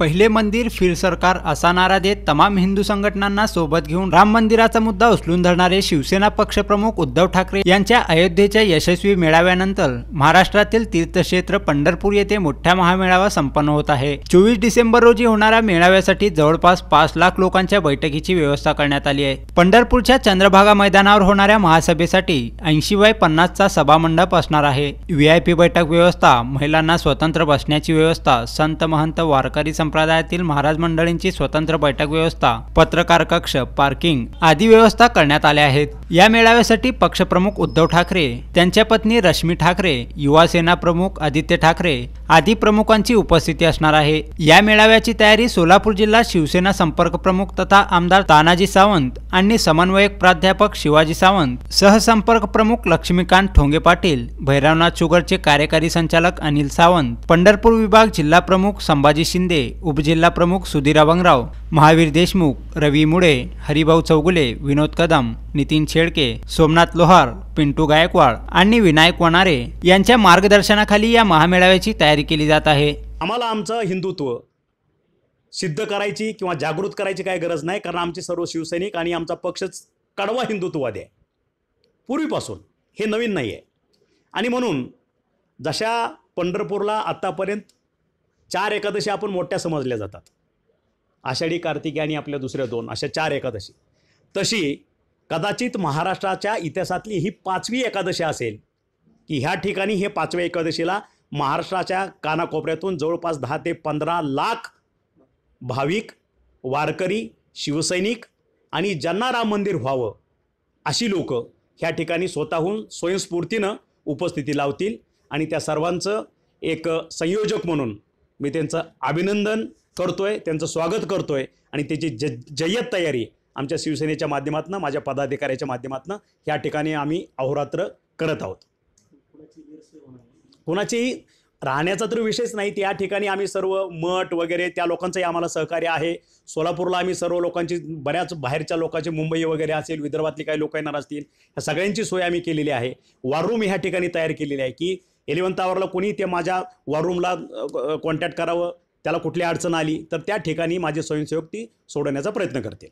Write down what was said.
पहिले मंदिर फिर सरकार असा नारा देत तमाम हिंदू संघटनांना सोबत घेऊन राम मंदिराचा मुद्दा उचलून धरणारे शिवसेना पक्षप्रमुख उद्धव ठाकरे यांच्या अयोध्येच्या यशस्वी मेळाव्यानंतर महाराष्ट्रातील तीर्थक्षेत्र पंढरपूर येथे मोठ्या महामेळावा संपन्न होत आहे चोवीस डिसेंबर रोजी होणाऱ्या मेळाव्यासाठी जवळपास पाच लाख लोकांच्या बैठकीची व्यवस्था करण्यात आली आहे पंढरपूरच्या चंद्रभागा मैदानावर होणाऱ्या महासभेसाठी ऐंशी बाय पन्नासचा सभामंडप असणार आहे व्हीआयपी बैठक व्यवस्था महिलांना स्वतंत्र बसण्याची व्यवस्था संत महंत वारकरी संप्रदायातील महाराज मंडळींची स्वतंत्र बैठक व्यवस्था पत्रकार कक्ष पार्किंग आदी व्यवस्था करण्यात आल्या आहेत या मेळाव्यासाठी पक्षप्रमुख उद्धव ठाकरे त्यांच्या पत्नी रश्मी ठाकरे युवासेना प्रमुख आदित्य ठाकरे आदी प्रमुखांची उपस्थिती असणार आहे या मेळाव्याची तयारी सोलापूर जिल्हा शिवसेना संपर्क प्रमुख तथा आमदार तानाजी सावंत आणि समन्वयक प्राध्यापक शिवाजी सावंत सहसंपर्क प्रमुख लक्ष्मीकांत ठोंगे पाटील भैरवनाथ शुगरचे कार्यकारी संचालक अनिल सावंत पंढरपूर विभाग जिल्हा प्रमुख संभाजी शिंदे उपजिल्हा प्रमुख सुधीर अभंगराव महावीर देशमुख रवी मुळे हरिभाऊ चौगुले विनोद कदम नितीन शेळके सोमनाथ लोहार पिंटू गायकवाड आणि विनायक वनारे यांच्या मार्गदर्शनाखाली या महामेळाव्याची तयारी केली जात आहे आम्हाला आमचं हिंदुत्व सिद्ध करायची किंवा जागृत करायची काही गरज नाही कारण आमचे सर्व शिवसैनिक आणि आमचा पक्षच कडवा हिंदुत्ववादी आहे पूर्वीपासून हे नवीन नाही आहे आणि म्हणून जशा पंढरपूरला आत्तापर्यंत चार एकादशी आपण मोठ्या समजल्या जातात आषाढी कार्तिकी आणि आपल्या दुसऱ्या दोन अशा चार एकादशी तशी कदाचित महाराष्ट्राच्या इतिहासातली ही पाचवी एकादशी असेल की ह्या ठिकाणी हे पाचव्या एकादशीला महाराष्ट्राच्या कानाकोपऱ्यातून जवळपास दहा ते पंधरा लाख भाविक वारकरी शिवसैनिक आणि ज्यांना राम मंदिर व्हावं अशी लोक ह्या ठिकाणी स्वतःहून स्वयंस्फूर्तीनं उपस्थिती लावतील आणि त्या सर्वांचं एक संयोजक म्हणून मी त्यांचं अभिनंदन करतोय त्यांचं स्वागत करतोय आणि त्याची ज जय्यत तयारी आमच्या शिवसेनेच्या माध्यमातून माझ्या पदाधिकाऱ्याच्या माध्यमातून या ठिकाणी आम्ही अहोरात्र करत आहोत कोणाचीही राहण्याचा तर विषयच नाही या ठिकाणी आम्ही सर्व मठ वगैरे त्या लोकांचंही आम्हाला सहकार्य आहे सोलापूरला आम्ही सर्व लोकांची बऱ्याच बाहेरच्या लोकांची मुंबई वगैरे असेल विदर्भातली काही लोक येणार असतील ह्या सगळ्यांची सोय आम्ही केलेली आहे वारूम ह्या ठिकाणी तयार केलेली आहे की एलिवंतावरला कोणी ते माझ्या वॉरूमला कॉन्टॅक्ट करावं त्याला कुठली अडचण आली तर त्या ठिकाणी माझे स्वयंसेवक ती सोडवण्याचा प्रयत्न करतील